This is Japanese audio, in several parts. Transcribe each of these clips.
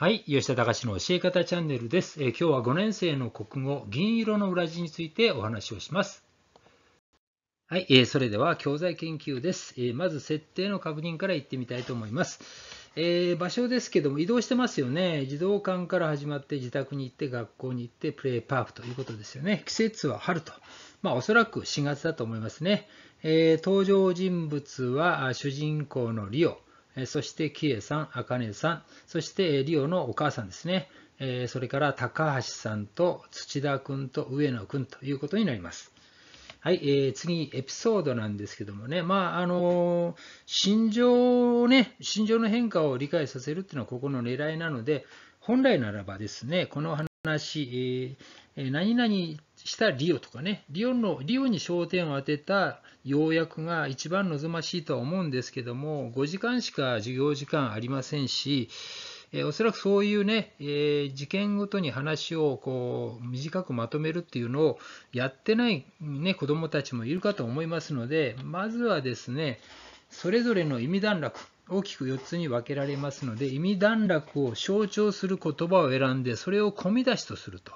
はい、吉田隆の教え方チャンネルです、え今日は5年生の国語銀色の裏地についてお話をします。はい、えー、それでは教材研究です、えー、まず設定の確認からいってみたいと思います。えー、場所ですけども移動してますよね。児童館から始まって自宅に行って学校に行ってプレイパークということですよね。季節は春と。まあ、おそらく4月だと思いますね。え登場人物は主人公のリオ。そしてキエさん、アカネさん、そしてリオのお母さんですね。それから高橋さんと土田君と上野君ということになります。はい、えー、次、エピソードなんですけどもね、まああの心情をね、心情の変化を理解させるっていうのはここの狙いなので、本来ならばですね、この話、えー、何々したリオとかね、リオのリオに焦点を当てた要約が一番望ましいとは思うんですけども、5時間しか授業時間ありませんし、えー、おそらくそういうね、えー、事件ごとに話をこう短くまとめるっていうのをやってない、ね、子どもたちもいるかと思いますので、まずはですね、それぞれの意味段落、大きく4つに分けられますので、意味段落を象徴する言葉を選んで、それを込み出しとすると。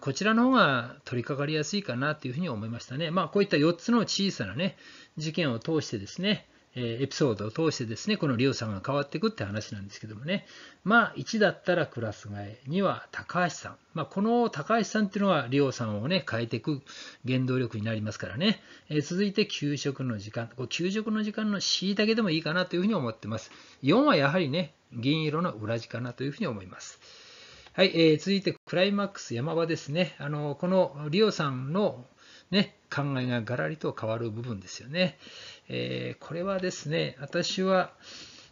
こちらの方が取り掛かりやすいかなというふうに思いましたね。まあ、こういった4つの小さなね、事件を通してですね、エピソードを通してですね、このリオさんが変わっていくって話なんですけどもね、まあ、1だったらクラス替え、2は高橋さん。まあ、この高橋さんっていうのはリオさんをね、変えていく原動力になりますからね。え続いて、給食の時間。こ給食の時間のしいたけでもいいかなというふうに思ってます。4はやはりね、銀色の裏地かなというふうに思います。はい、えー、続いてクライマックス山場ですね。あのこのリオさんの、ね、考えがガラリと変わる部分ですよね。えー、これはですね、私は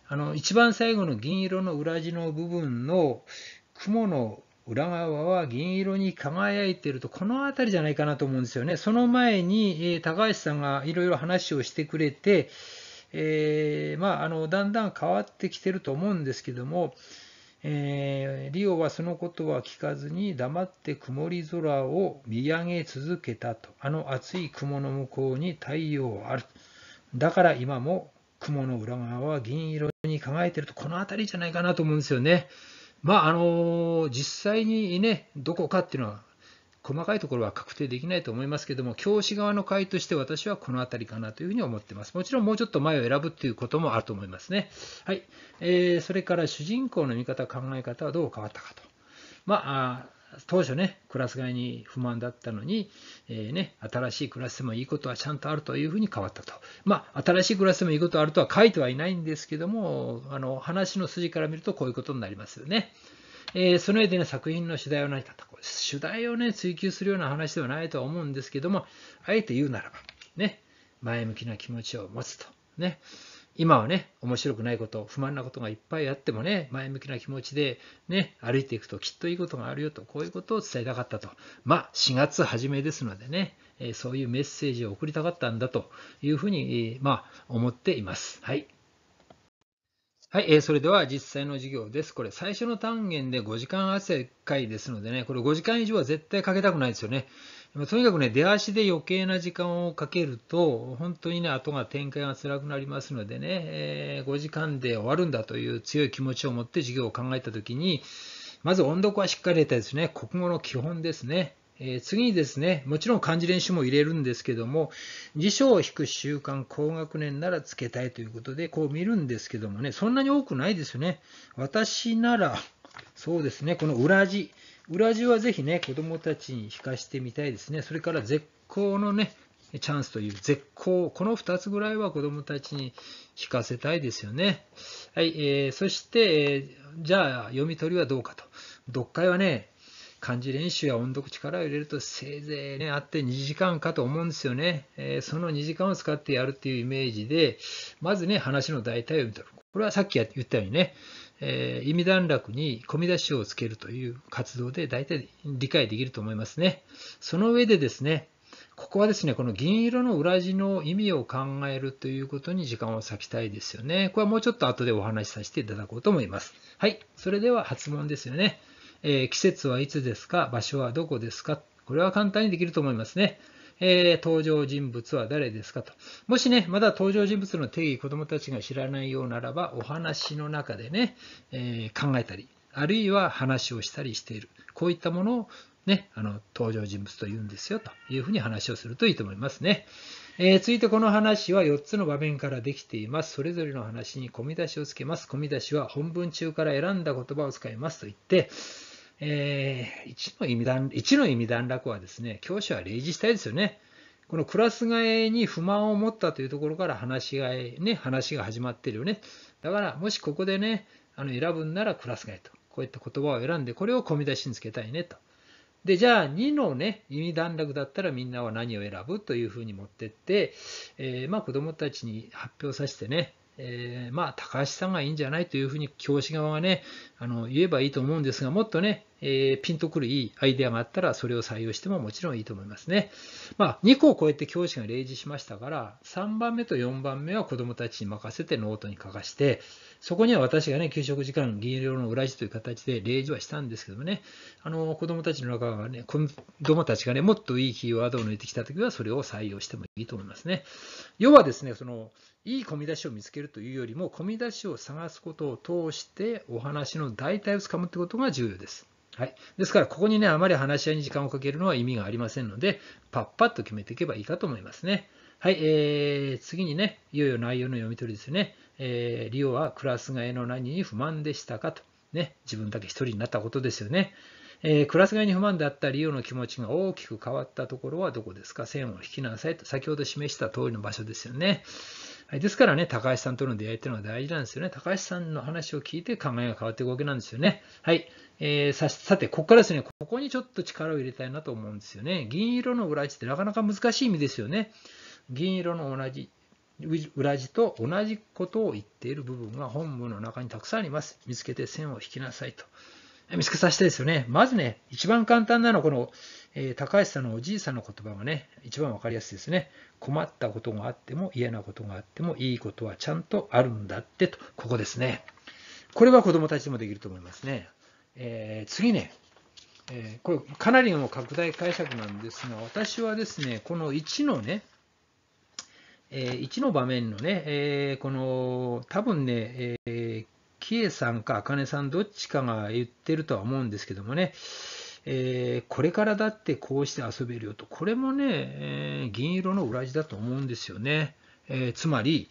あの一番最後の銀色の裏地の部分の雲の裏側は銀色に輝いていると、この辺りじゃないかなと思うんですよね。その前に、えー、高橋さんがいろいろ話をしてくれて、えー、まあ、あのだんだん変わってきてると思うんですけども、えー、リオはそのことは聞かずに黙って曇り空を見上げ続けたと。あの厚い雲の向こうに太陽ある。だから今も雲の裏側は銀色に輝いていると、この辺りじゃないかなと思うんですよね。まあ、あのー、実際にね、どこかっていうのは細かいところは確定できないと思いますけども、教師側の会として私はこの辺りかなというふうに思ってます。もちろんもうちょっと前を選ぶということもあると思いますね。はい。えー、それから主人公の見方、考え方はどう変わったかと。まあ、当初ね、クラス替えに不満だったのに、えー、ね、新しいクラスでもいいことはちゃんとあるというふうに変わったと。まあ、新しいクラスでもいいことあるとは書いてはいないんですけども、あの話の筋から見るとこういうことになりますよね。えー、その上でね、作品の主題は何かと、主題をね、追求するような話ではないとは思うんですけども、あえて言うならば、ね、前向きな気持ちを持つと。ね、今はね、面白くないこと、不満なことがいっぱいあってもね、前向きな気持ちでね、歩いていくときっといいことがあるよと、こういうことを伝えたかったと。まあ、4月初めですのでね、そういうメッセージを送りたかったんだというふうに、まあ、思っています。はい。はい、えー、それでは実際の授業です。これ、最初の単元で5時間汗回ですのでね、これ5時間以上は絶対かけたくないですよね。とにかくね、出足で余計な時間をかけると、本当にね、後が展開が辛くなりますのでね、えー、5時間で終わるんだという強い気持ちを持って授業を考えたときに、まず音読はしっかり入れたいですね。国語の基本ですね。え次にですね、もちろん漢字練習も入れるんですけども、辞書を引く習慣、高学年ならつけたいということで、こう見るんですけどもね、そんなに多くないですよね。私なら、そうですね、この裏地。裏地はぜひね、子供たちに引かしてみたいですね。それから絶好のね、チャンスという絶好。この2つぐらいは子供たちに引かせたいですよね。はい、えー、そして、えー、じゃあ読み取りはどうかと。読解はね、漢字練習や音読力を入れるとせいぜいね、あって2時間かと思うんですよね。えー、その2時間を使ってやるっていうイメージで、まずね、話の大体を読み取る。これはさっき言ったようにね、えー、意味段落に込み出しをつけるという活動で大体理解できると思いますね。その上でですね、ここはですね、この銀色の裏地の意味を考えるということに時間を割きたいですよね。これはもうちょっと後でお話しさせていただこうと思います。はい、それでは発問ですよね。えー、季節はいつですか場所はどこですかこれは簡単にできると思いますね。えー、登場人物は誰ですかと。もしね、まだ登場人物の定義、子供たちが知らないようならば、お話の中でね、えー、考えたり、あるいは話をしたりしている。こういったものを、ね、あの登場人物というんですよというふうに話をするといいと思いますね。えー、続いてこの話は4つの場面からできています。それぞれの話に込み出しをつけます。込み出しは本文中から選んだ言葉を使いますと言って、えー、1の意味段、1の意味段落はですね、教師は例示したいですよね。このクラス替えに不満を持ったというところから話し合い、ね、話が始まってるよね。だから、もしここでね、あの選ぶんならクラス替えと。こういった言葉を選んで、これを込み出しにつけたいねと。で、じゃあ2のね、意味段落だったらみんなは何を選ぶというふうに持ってって、えー、まあ子供たちに発表させてね、えー、まあ高橋さんがいいんじゃないというふうに教師側がね、あの言えばいいと思うんですが、もっとね、えー、ピンとくるいいアイデアがあったら、それを採用してももちろんいいと思いますね。まあ、2個を超えて教師が例示しましたから、3番目と4番目は子どもたちに任せてノートに書かして、そこには私がね、給食時間、銀色の裏地という形で例示はしたんですけどもね、あの子どもたちの中がね、子どもたちがね、もっといいキーワードを抜いてきたときは、それを採用してもいいと思いますね。要はですね、その、いい込み出しを見つけるというよりも、込み出しを探すことを通して、お話の代替をつかむということが重要です。はい、ですから、ここにね、あまり話し合いに時間をかけるのは意味がありませんので、パッパッと決めていけばいいかと思いますね。はい、えー、次にね、いよいよ内容の読み取りですね。えー、リオはクラス替えの何に不満でしたかと。ね、自分だけ一人になったことですよね。えー、クラス替えに不満であったリオの気持ちが大きく変わったところはどこですか線を引きなさいと、先ほど示した通りの場所ですよね。ですからね、高橋さんとの出会いっていうのが大事なんですよね。高橋さんの話を聞いて考えが変わっていくわけなんですよね。はい。えー、ささて、ここからですね、ここにちょっと力を入れたいなと思うんですよね。銀色の裏地ってなかなか難しい意味ですよね。銀色の同じ裏地と同じことを言っている部分が本文の中にたくさんあります。見つけて線を引きなさいと。見つけさせたいですよね。まずね、一番簡単なのはこの、えー、高橋さんのおじいさんの言葉がね、一番わかりやすいですね。困ったことがあっても嫌なことがあってもいいことはちゃんとあるんだってと、ここですね。これは子供たちでもできると思いますね。えー、次ね、えー、これかなりの拡大解釈なんですが、私はですね、この1のね、えー、1の場面のね、えー、この多分ね、えーキエさんか、あかねさん、どっちかが言ってるとは思うんですけどもね、えー、これからだってこうして遊べるよと、これもね、えー、銀色の裏地だと思うんですよね。えー、つまり、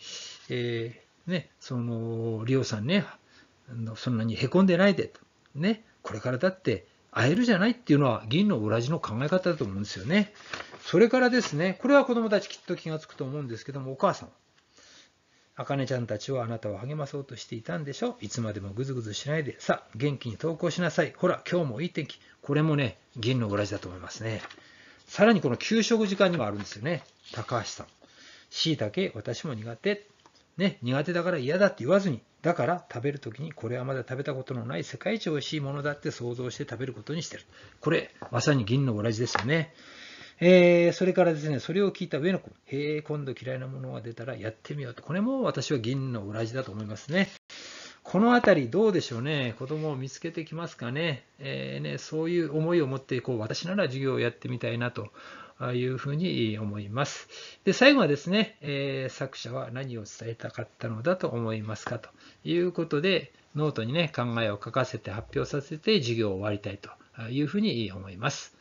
えね、その、リオさんね、そんなにへこんでないでと、ね、これからだって会えるじゃないっていうのは銀の裏地の考え方だと思うんですよね。それからですね、これは子どもたちきっと気がつくと思うんですけども、お母さん。茜ちゃんたちはあなたを励まそうとしていたんでしょいつまでもぐずぐずしないで。さあ、元気に投稿しなさい。ほら、今日もいい天気。これもね、銀のオラだと思いますね。さらにこの給食時間にもあるんですよね。高橋さん。しいたけ、私も苦手。ね、苦手だから嫌だって言わずに、だから食べるときにこれはまだ食べたことのない世界一美味しいものだって想像して食べることにしてる。これ、まさに銀のオラですよね。えー、それからですね、それを聞いた上の子、へえ、今度嫌いなものが出たらやってみようと。これも私は銀の裏地だと思いますね。この辺りどうでしょうね、子供を見つけてきますかね、えー、ねそういう思いを持ってこう、私なら授業をやってみたいなというふうに思います。で最後はですね、えー、作者は何を伝えたかったのだと思いますかということで、ノートにね、考えを書かせて発表させて授業を終わりたいというふうに思います。